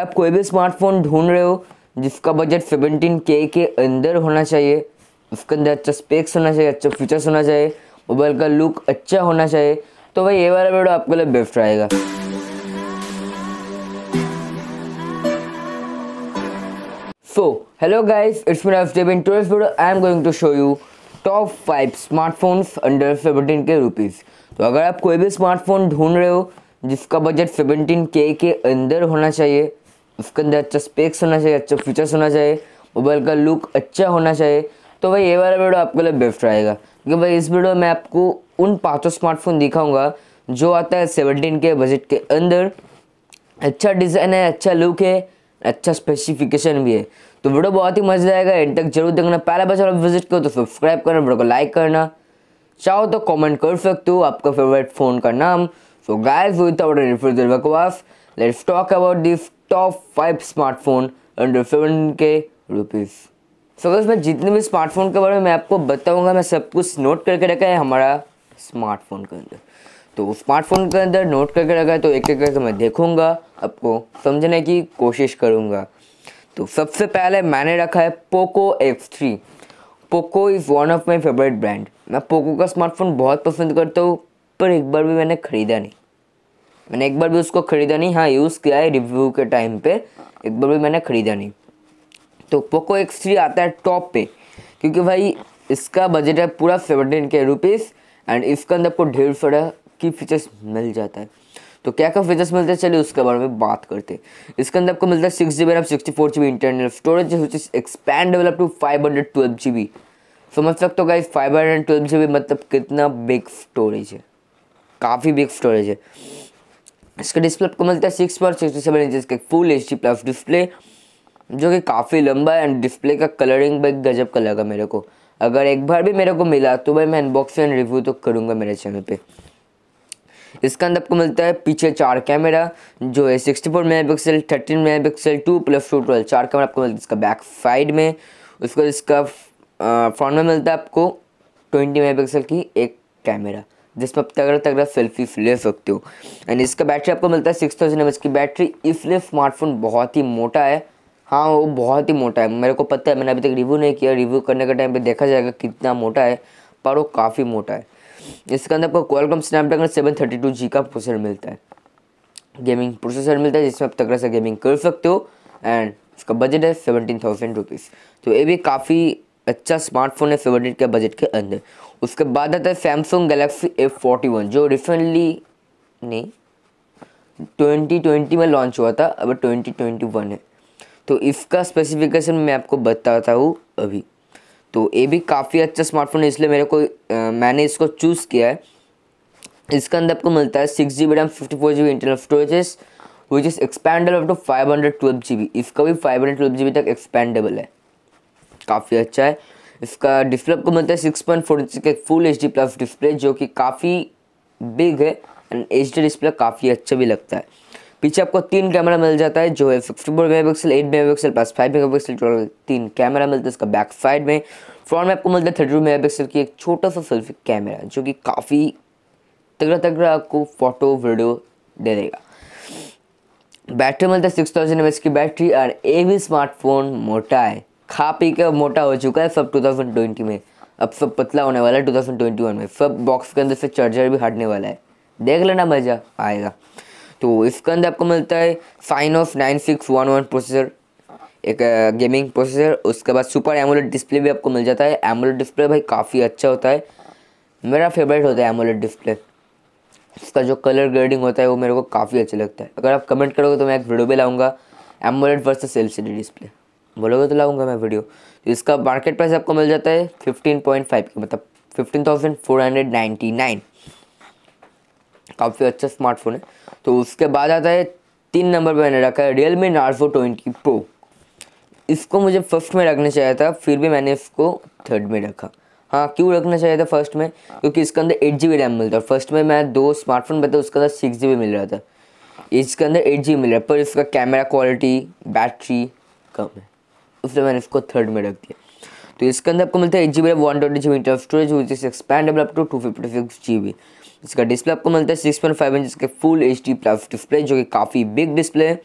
आप कोई भी स्मार्टफोन ढूंढ रहे हो जिसका बजट सेवनटीन के के अंदर होना चाहिए उसके अंदर अच्छा स्पेक्स होना चाहिए अच्छा फीचर्स होना चाहिए मोबाइल का लुक अच्छा होना चाहिए तो भाई ये वाला वीडियो आपके लिए बेस्ट रहेगा so hello guys it's me Rav जेबिन today's video I am going to show you top five 5 under seventeen k rupees तो अगर आप कोई भी स्मार्टफोन ढूंढ रहे हो जिसका बजट के के अंदर होना चाहिए उसके अंदर अच्छा स्पेक्स होना चाहिए अच्छा फीचर्स होना चाहिए मोबाइल का लुक अच्छा होना चाहिए तो भाई ये वाला वीडियो आपके लिए बेस्ट रहेगा क्योंकि भाई इस वीडियो में आपको उन पाँचों स्मार्टफोन दिखाऊंगा जो आता है सेवनटीन के बजट के अंदर अच्छा डिज़ाइन है अच्छा लुक है अच्छा स्पेसिफिकेशन भी है तो वीडियो बहुत ही मजा आएगा एंड तक जरूर देखना पहला बार आप विजिट करो तो सब्सक्राइब करना वीडियो को लाइक करना चाहो तो कमेंट कर सकते हो आपका फेवरेट फ़ोन का नाम सो गाइस विद बकवास let's talk about this top five smartphone under seven k rupees so बस मैं जितने भी स्मार्टफोन के बारे में मैं आपको बताऊंगा मैं सब कुछ नोट करके रखा है हमारा स्मार्टफोन के अंदर तो स्मार्टफोन के अंदर नोट करके रखा है तो एक एक करके मैं देखूंगा आपको समझने की कोशिश करूंगा तो सबसे पहले मैंने रखा है Poco X three Poco is one of my favourite brand मैं पोको का स्मार्टफोन बहुत पसंद करता हूँ पर एक बार भी मैंने ख़रीदा नहीं मैंने एक बार भी उसको ख़रीदा नहीं हाँ यूज़ किया है रिव्यू के टाइम पे एक बार भी मैंने ख़रीदा नहीं तो पोको एक्स थ्री आता है टॉप पे क्योंकि भाई इसका बजट है पूरा सेवनटीन के रुपीज़ एंड इसके अंदर आपको ढेर सारा की फीचर्स मिल जाता है तो क्या क्या फीचर्स मिलते हैं चलिए उसके बारे में बात करते हैं इसके अंदर आपको मिलता है six G B RAM sixty four G B internal storage which is up to five hundred twelve G B समझ सकते हो guys five hundred twelve G B मतलब कितना बिग स्टोरेज है काफ़ी बिग स्टोरेज है इसका डिस्प्ले आपको मिलता है six point sixty seven inches का full H D plus display जो कि काफ़ी लंबा है एंड डिस्प्ले का कलरिंग भाई गजब का लगा मेरे को अगर एक बार भी मेरे को मिला तो भाई मैं अनबॉक्सिंग रिव्यू तो करूँगा मेरे चैनल पर इसके अंदर आपको मिलता है पीछे चार कैमरा जो है sixty four megapixel thirteen megapixel two plus two twelve चार कैमरा आपको मिलता है इसका बैक साइड में उसको इसका फ्रंट में मिलता है आपको ट्वेंटी मेगा पिक्सल की एक कैमरा जिसमें आप तगड़ा तगड़ा सेल्फी ले सकते हो एंड इसका बैटरी आपको मिलता है सिक्स थाउजेंड एम की बैटरी इसलिए स्मार्टफोन बहुत ही मोटा है हाँ वो बहुत ही मोटा है मेरे को पता है मैंने अभी तक रिव्यू नहीं किया रिव्यू करने का टाइम पे देखा जाएगा कितना मोटा है पर वो काफ़ी मोटा है इसके अंदर आपको Qualcomm Snapdragon seven thirty two G का प्रोसेसर मिलता है गेमिंग प्रोसेसर मिलता है जिसमें आप तगड़ा सा गेमिंग कर सकते हो एंड इसका बजट है सेवनटीन थाउजेंड रुपीज़ तो ये भी काफ़ी अच्छा स्मार्टफोन है सेवनटीन के बजट के अंदर उसके बाद आता है Samsung Galaxy A forty one जो रिसेंटली नहीं ट्वेंटी में लॉन्च हुआ था अब ट्वेंटी ट्वेंटी वन है तो इसका स्पेसिफिकेशन मैं आपको बताता हूँ अभी तो ये भी काफ़ी अच्छा स्मार्टफोन है इसलिए मेरे को आ, मैंने इसको चूज़ किया है इसके अंदर आपको मिलता है six G B RAM fifty four G B internal storages which is expandable up to five hundred twelve G B इसका भी five hundred twelve G B तक एक्सपेंडेबल है काफ़ी अच्छा है इसका डिस्प्ले आपको मिलता है सिक्स पॉइंट फोर इंच के full H D plus display जो कि काफ़ी बिग है एंड एच डी डिस्प्ले काफ़ी अच्छा भी लगता है पीछे आपको तीन कैमरा मिल जाता है जो है fifty four megapixel eight megapixel plus five megapixel total तीन कैमरा मिलता है इसका बैक साइड में फ्रंट में आपको मिलता है थर्टी टू मेगा पिक्सल की एक छोटा सा सेल्फी कैमरा जो कि काफ़ी तगड़ा तगड़ा आपको फोटो वीडियो दे देगा बैटरी मिलता है सिक्स थाउजेंड एम की बैटरी और ये भी स्मार्टफोन मोटा है खा पी के मोटा हो चुका है सब 2020 में अब सब पतला होने वाला है 2021 में सब बॉक्स के अंदर से चार्जर भी हटने वाला है देख लेना मज़ा आएगा तो इसके अंदर आपको मिलता है Exynos nine six one one processor एक गेमिंग प्रोसेसर उसके बाद सुपर एमोलेट डिस्प्ले भी आपको मिल जाता है एमोलेट डिस्प्ले भाई काफ़ी अच्छा होता है मेरा फेवरेट होता है एमोलेट डिस्प्ले उसका जो कलर ग्रेडिंग होता है वो मेरे को काफ़ी अच्छा लगता है अगर आप कमेंट करोगे तो मैं एक वीडियो भी लाऊंगा एमोलेट वर्सेस एलसीडी डिस्प्ले बोलोगे तो लाऊंगा मैं वीडियो तो इसका मार्केट प्राइस आपको मिल जाता है फिफ्टीन पॉइंट फाइव की मतलब fifteen thousand four hundred ninety nine काफ़ी अच्छा स्मार्टफोन है तो उसके बाद आता है तीन नंबर पर मैंने रखा है Realme Narzo twenty pro इसको मुझे फर्स्ट में रखना चाहिए था फिर भी मैंने इसको थर्ड में रखा हाँ क्यों रखना चाहिए था फर्स्ट में क्योंकि इसके अंदर एट जी बी रैम मिलता है फर्स्ट में मैं दो स्मार्टफोन बताया उसके अंदर सिक्स जी बी मिल रहा था इसके अंदर एट जी मिल रहा है पर इसका कैमरा क्वालिटी बैटरी कम है उसने मैंने इसको थर्ड में रख दिया तो इसके अंदर आपको मिलता है एक G B one twenty G inter storage which is expandable up to two fifty six G B इसका डिस्प्ले आपको मिलता है सिक्स पॉइंट फाइव इंच के full H D plus display जो कि काफ़ी बिग डिस्प्ले है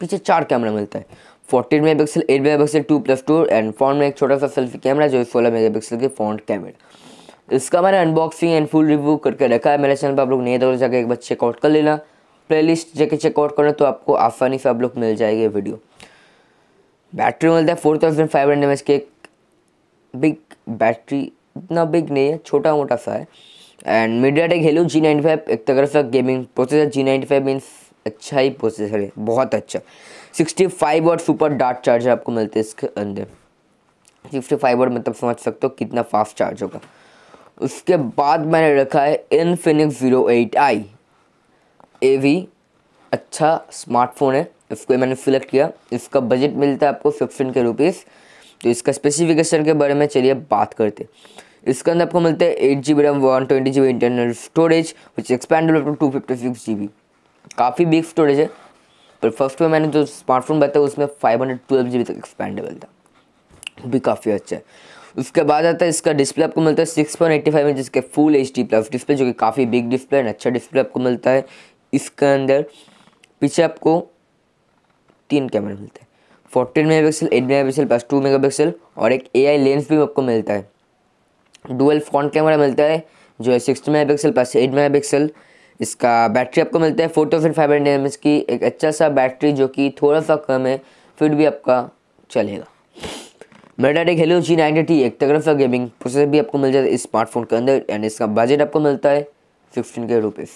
पीछे चार कैमरा मिलता है forty eight megapixel eight megapixel two plus two and front में एक छोटा सा सेल्फी कैमरा जो सोलह मेगा पिक्सल के फ्रंट कैमरा इसका मैंने अनबॉक्सिंग एंड फुल रिव्यू करके रखा है मेरे चैनल पर आप लोग नहीं तो जाकर एक बार चेकआउट कर लेना प्लेलिस्ट जाके चेकआउट करना तो आपको आसानी से आप लोग मिल जाएगी वीडियो बैटरी मिलता है four thousand five hundred m h के बिग बैटरी इतना बिग नहीं है छोटा मोटा सा है and MediaTek Helio G ninety five एक तरह सा gaming processor G ninety five means अच्छा ही प्रोसेसर है बहुत अच्छा सिक्सटी फाइव और सुपर डार्ट चार्जर आपको मिलते हैं इसके अंदर सिक्सटी फाइव और मतलब समझ सकते हो कितना फास्ट चार्ज होगा उसके बाद मैंने रखा है Infinix zero eight i a very अच्छा स्मार्टफोन है इसको मैंने सिलेक्ट किया इसका बजट मिलता है आपको फिफ्टीन के रुपीज़ तो इसका स्पेसिफिकेशन के बारे में चलिए बात करते इसके अंदर आपको मिलता है eight G B RAM one twenty G B internal storage which expandable two fifty six G B काफ़ी बिग स्टोरेज है पर फर्स्ट में मैंने जो स्मार्टफोन बताया उसमें five hundred twelve G B तक एक्सपैंडेबल था वो भी काफ़ी अच्छा है उसके बाद आता है इसका डिस्प्ले आपको मिलता है six point eighty five inch full H D plus display जो कि काफ़ी बिग डिस्प्ले है अच्छा डिस्प्ले आपको मिलता है इसके अंदर पीछे आपको तीन कैमरे मिलते हैं fourteen megapixel eight megapixel plus two megapixel और एक ए आई लेंस भी आपको मिलता है डुअल फ्रंट कैमरा मिलता है जो है sixty megapixel plus eight megapixel इसका बैटरी आपको मिलता है फोर फिर फाइव हंड्रेड एम की एक अच्छा सा बैटरी जो कि थोड़ा सा कम है फिर भी आपका चलेगा MediaTek Helio G ninety T एक तगड़ा गेमिंग प्रोसेसर भी आपको मिल जाता है इस स्मार्टफोन के अंदर एंड इसका बजट आपको मिलता है फिफ्टीन के रुपीज़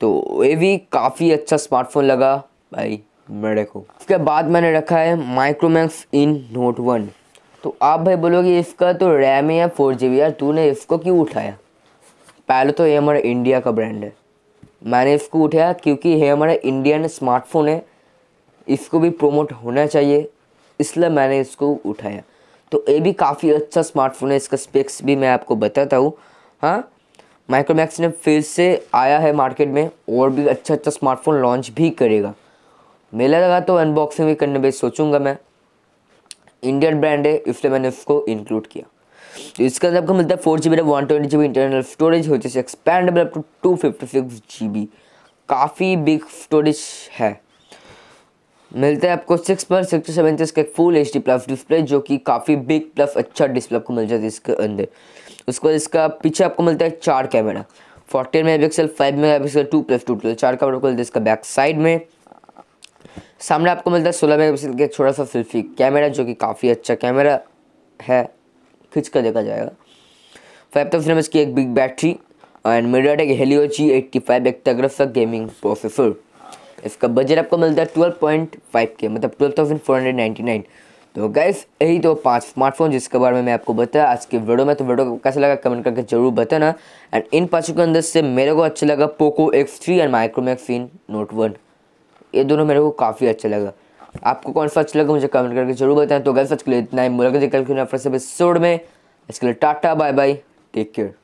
तो ये भी काफ़ी अच्छा स्मार्टफोन लगा भाई मैं देखो इसके बाद मैंने रखा है माइक्रोमैक्स इन नोट वन तो आप भाई बोलोगे इसका तो रैम ही है फोर जी बी यार तूने इसको क्यों उठाया पहले तो ये हमारा इंडिया का ब्रांड है मैंने इसको उठाया क्योंकि ये हमारा इंडियन स्मार्टफोन है इसको भी प्रोमोट होना चाहिए इसलिए मैंने इसको उठाया तो ये भी काफ़ी अच्छा स्मार्टफोन है इसका स्पेक्स भी मैं आपको बताता हूँ हाँ माइक्रोमैक्स ने फिर से आया है मार्केट में और भी अच्छा अच्छा स्मार्टफोन लॉन्च भी करेगा मेला लगा तो अनबॉक्सिंग भी करने पर सोचूंगा मैं इंडियन ब्रांड है इसलिए मैंने इसको इंक्लूड किया तो इसके अंदर आपको मिलता है four G B RAM one twenty G B internal storage होती है expandable up to two fifty six G B काफ़ी बिग स्टोरेज है मिलता है आपको six point sixty seven inches का full H D plus display जो कि काफ़ी बिग प्लस अच्छा डिस्प्ले आपको मिल जाता है इसके अंदर उसके बाद इसका पीछे आपको मिलता है चार camera fourteen megapixel five megapixel two plus two plus चार कैमरा को मिलता है इसका बैक साइड में सामने आपको मिलता है सोलह मेगा का एक छोटा सा सेल्फी कैमरा जो कि काफ़ी अच्छा कैमरा है खींच कर देखा जाएगा फाइव थाउजेंड एम की एक big battery and MediaTek Helio G eighty five एक तगड़ा सा गेमिंग प्रोसेसर इसका बजट आपको मिलता है ट्वेल्व पॉइंट फाइव के मतलब twelve thousand four hundred ninety nine तो गैस यही तो पांच स्मार्टफोन जिसके बारे में मैं आपको बताया आज के वीडियो में तो वीडियो को कैसा लगा कमेंट करके जरूर बताना एंड इन पाँचों के अंदर से मेरे को अच्छा लगा Poco X three and Micromax in note one ये दोनों मेरे को काफ़ी अच्छा लगा आपको कौन सा अच्छा लगा मुझे कमेंट करके जरूर बताएं तो गैस सच के लिए इतना ही मुलाकात कल से एपिसोड में इसके लिए tata bye bye take care